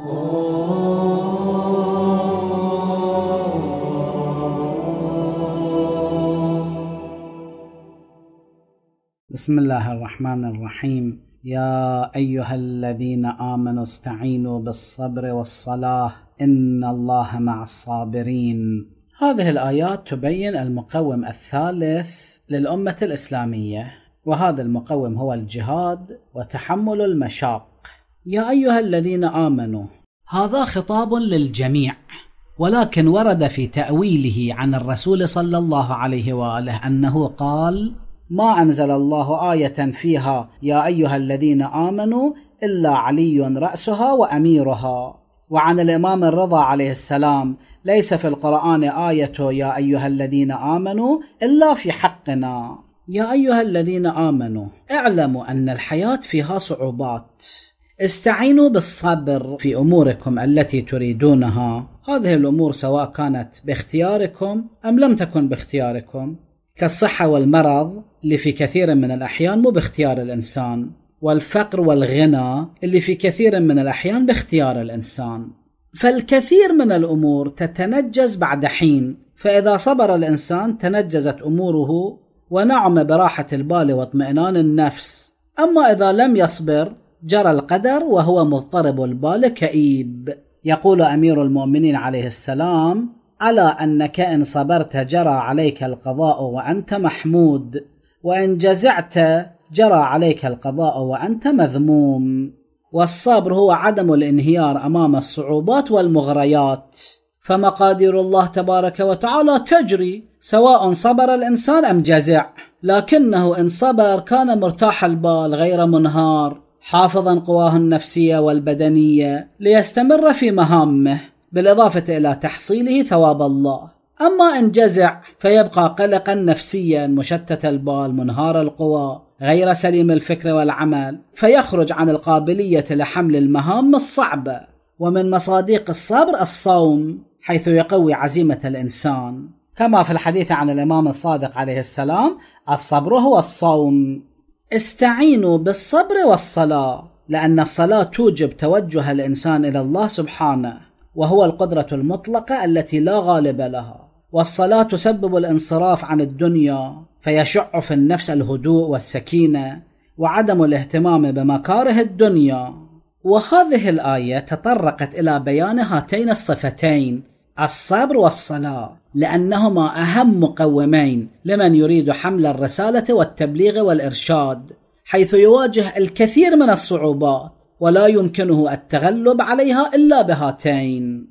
بسم الله الرحمن الرحيم يا ايها الذين امنوا استعينوا بالصبر والصلاه ان الله مع الصابرين هذه الايات تبين المقوم الثالث للامه الاسلاميه وهذا المقوم هو الجهاد وتحمل المشاق يا ايها الذين امنوا هذا خطاب للجميع ولكن ورد في تاويله عن الرسول صلى الله عليه واله انه قال ما انزل الله ايه فيها يا ايها الذين امنوا الا علي راسها واميرها وعن الامام الرضا عليه السلام ليس في القران ايه يا ايها الذين امنوا الا في حقنا يا ايها الذين امنوا اعلموا ان الحياه فيها صعوبات استعينوا بالصبر في اموركم التي تريدونها هذه الامور سواء كانت باختياركم ام لم تكن باختياركم كالصحه والمرض اللي في كثير من الاحيان مو باختيار الانسان والفقر والغنى اللي في كثير من الاحيان باختيار الانسان فالكثير من الامور تتنجز بعد حين فاذا صبر الانسان تنجزت اموره ونعم براحه البال واطمئنان النفس اما اذا لم يصبر جرى القدر وهو مضطرب البال كئيب يقول امير المؤمنين عليه السلام على انك ان صبرت جرى عليك القضاء وانت محمود وان جزعت جرى عليك القضاء وانت مذموم والصبر هو عدم الانهيار امام الصعوبات والمغريات فمقادير الله تبارك وتعالى تجري سواء صبر الانسان ام جزع لكنه ان صبر كان مرتاح البال غير منهار حافظا قواه النفسيه والبدنيه ليستمر في مهامه بالاضافه الى تحصيله ثواب الله اما ان جزع فيبقى قلقا نفسيا مشتت البال منهار القوى غير سليم الفكر والعمل فيخرج عن القابليه لحمل المهام الصعبه ومن مصادق الصبر الصوم حيث يقوي عزيمه الانسان كما في الحديث عن الامام الصادق عليه السلام الصبر هو الصوم استعينوا بالصبر والصلاة لأن الصلاة توجب توجه الإنسان إلى الله سبحانه وهو القدرة المطلقة التي لا غالب لها والصلاة تسبب الانصراف عن الدنيا فيشع في النفس الهدوء والسكينة وعدم الاهتمام بمكاره الدنيا وهذه الآية تطرقت إلى بيان هاتين الصفتين الصبر والصلاة لأنهما أهم مقومين لمن يريد حمل الرسالة والتبليغ والإرشاد حيث يواجه الكثير من الصعوبات ولا يمكنه التغلب عليها إلا بهاتين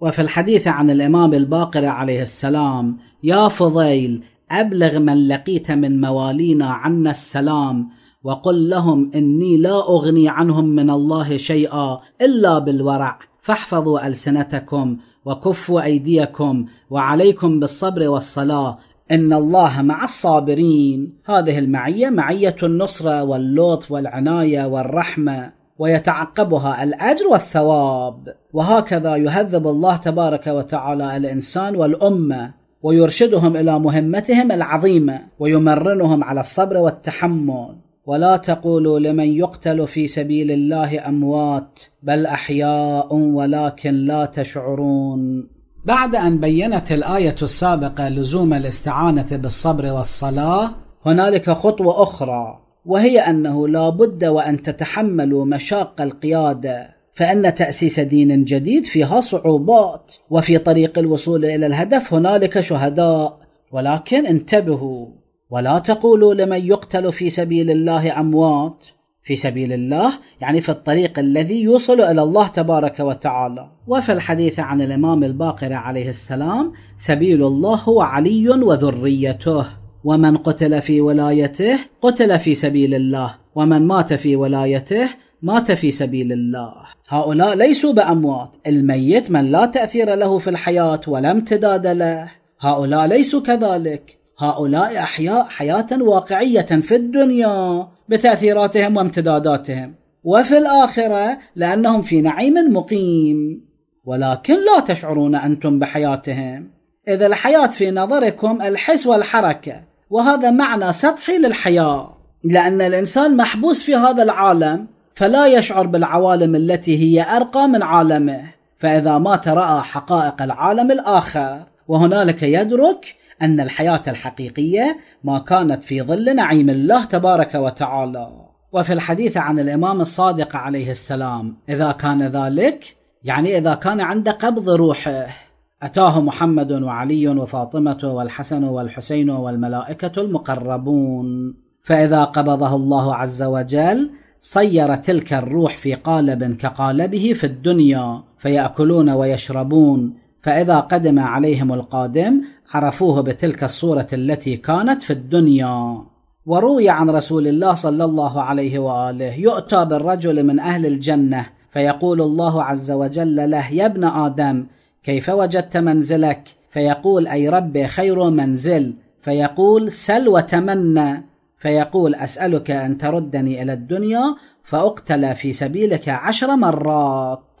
وفي الحديث عن الإمام الباقر عليه السلام يا فضيل أبلغ من لقيت من موالينا عنا السلام وقل لهم إني لا أغني عنهم من الله شيئا إلا بالورع فاحفظوا ألسنتكم وكفوا أيديكم وعليكم بالصبر والصلاة إن الله مع الصابرين هذه المعية معية النصرة واللطف والعناية والرحمة ويتعقبها الاجر والثواب وهكذا يهذب الله تبارك وتعالى الانسان والامه ويرشدهم الى مهمتهم العظيمه ويمرنهم على الصبر والتحمل ولا تقولوا لمن يقتل في سبيل الله اموات بل احياء ولكن لا تشعرون بعد ان بينت الايه السابقه لزوم الاستعانه بالصبر والصلاه هنالك خطوه اخرى وهي انه لا بد وان تتحملوا مشاق القياده فان تاسيس دين جديد فيها صعوبات وفي طريق الوصول الى الهدف هنالك شهداء ولكن انتبهوا ولا تقولوا لمن يقتل في سبيل الله اموات في سبيل الله يعني في الطريق الذي يوصل الى الله تبارك وتعالى وفي الحديث عن الامام الباقر عليه السلام سبيل الله هو علي وذريته ومن قتل في ولايته قتل في سبيل الله ومن مات في ولايته مات في سبيل الله هؤلاء ليسوا باموات الميت من لا تاثير له في الحياه ولا امتداد له هؤلاء ليسوا كذلك هؤلاء أحياء حياة واقعية في الدنيا بتأثيراتهم وامتداداتهم وفي الآخرة لأنهم في نعيم مقيم ولكن لا تشعرون أنتم بحياتهم إذا الحياة في نظركم الحس والحركة وهذا معنى سطحي للحياة لأن الإنسان محبوس في هذا العالم فلا يشعر بالعوالم التي هي أرقى من عالمه فإذا ما ترأى حقائق العالم الآخر وهنالك يدرك أن الحياة الحقيقية ما كانت في ظل نعيم الله تبارك وتعالى وفي الحديث عن الإمام الصادق عليه السلام إذا كان ذلك يعني إذا كان عند قبض روحه أتاه محمد وعلي وفاطمة والحسن والحسين والملائكة المقربون فإذا قبضه الله عز وجل صير تلك الروح في قالب كقالبه في الدنيا فيأكلون ويشربون فإذا قدم عليهم القادم عرفوه بتلك الصورة التي كانت في الدنيا وروي عن رسول الله صلى الله عليه وآله يؤتى بالرجل من أهل الجنة فيقول الله عز وجل له يا ابن آدم كيف وجدت منزلك فيقول أي رب خير منزل فيقول سل وتمنى فيقول أسألك أن تردني إلى الدنيا فأقتل في سبيلك عشر مرات